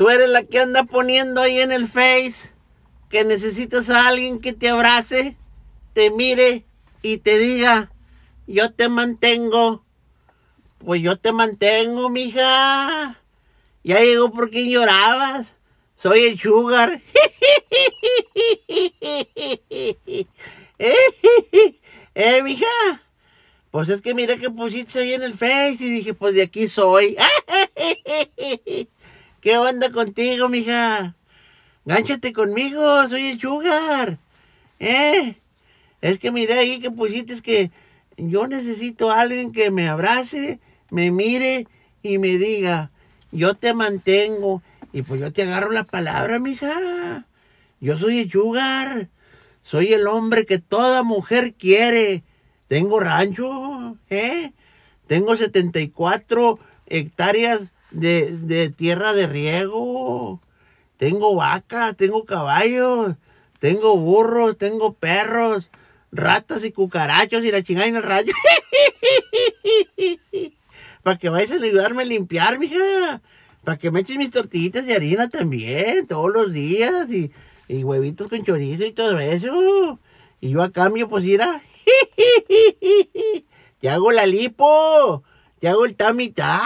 Tú eres la que anda poniendo ahí en el Face que necesitas a alguien que te abrace, te mire y te diga, yo te mantengo. Pues yo te mantengo, mija. Ya llegó porque llorabas. Soy el sugar. eh, mija. Pues es que mira que pusiste ahí en el Face y dije, pues de aquí soy. ¿Qué onda contigo, mija? Gánchate conmigo, soy el Sugar. ¿Eh? Es que idea ahí que pusiste es que yo necesito a alguien que me abrace, me mire y me diga, yo te mantengo. Y pues yo te agarro la palabra, mija. Yo soy el Sugar. Soy el hombre que toda mujer quiere. Tengo rancho, ¿eh? Tengo 74 hectáreas de, tierra de riego. Tengo vacas, tengo caballos, tengo burros, tengo perros, ratas y cucarachos y la chingada en el rayo. Para que vayas a ayudarme a limpiar, mija. Para que me eches mis tortillitas de harina también, todos los días. Y, y huevitos con chorizo y todo eso. Y yo a cambio, pues irá. Te hago la lipo. Te hago el tamita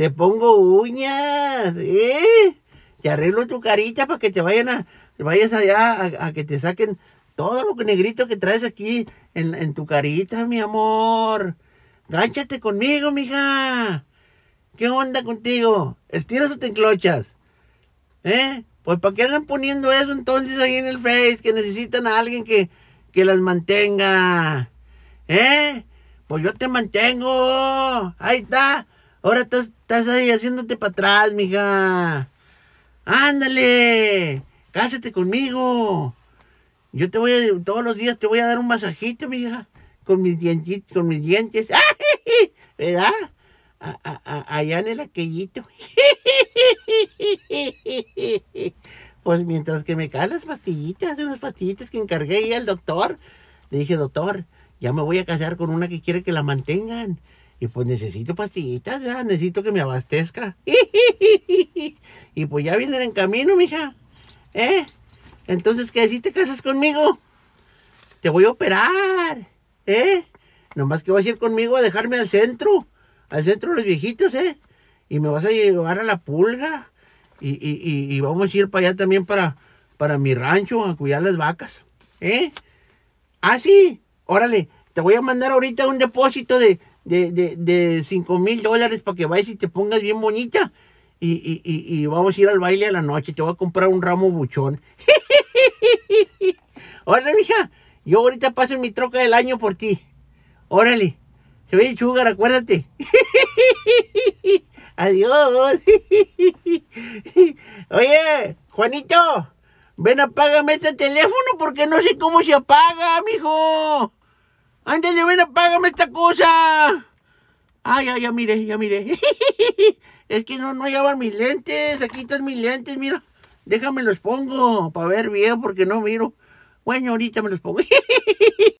te pongo uñas, ¿eh? Te arreglo tu carita para que te vayan a, vayas allá a, que te saquen todo lo que negrito que traes aquí en, tu carita, mi amor. Gánchate conmigo, mija. ¿Qué onda contigo? ¿Estiras o te enclochas? ¿Eh? Pues ¿para qué andan poniendo eso entonces ahí en el Face? Que necesitan a alguien que, que las mantenga. ¿Eh? Pues yo te mantengo. Ahí está. Ahora estás ahí haciéndote para atrás, mija. Ándale, cásate conmigo. Yo te voy a, todos los días te voy a dar un masajito, mija, con mis dientitos, con mis dientes. ¿Verdad? allá en el aquellito. Pues mientras que me caen las pastillitas, unas pastillitas que encargué ahí al doctor, le dije, doctor, ya me voy a casar con una que quiere que la mantengan. Y pues necesito pastillitas, ¿verdad? necesito que me abastezca. Y pues ya vienen en camino, mija. ¿Eh? Entonces, ¿qué? ¿Si te casas conmigo? Te voy a operar. ¿Eh? Nomás que vas a ir conmigo a dejarme al centro. Al centro de los viejitos, ¿eh? Y me vas a llevar a la pulga. Y, y, y, vamos a ir para allá también para, para mi rancho a cuidar las vacas. ¿Eh? Ah, sí. Órale, te voy a mandar ahorita un depósito de, de, de, de 5 mil dólares para que vayas y te pongas bien bonita. Y, y, y, vamos a ir al baile a la noche. Te voy a comprar un ramo buchón. ¡Órale, mija. Yo ahorita paso mi troca del año por ti. Órale. Se ve chugar, acuérdate. Adiós. Oye, Juanito, ven apágame este teléfono porque no sé cómo se apaga, mijo de ven, apágame esta cosa. ¡Ay, ay, ya mire, ya mire. es que no, no llevan mis lentes. Aquí están mis lentes, mira. Déjame los pongo para ver bien porque no miro. Bueno, ahorita me los pongo.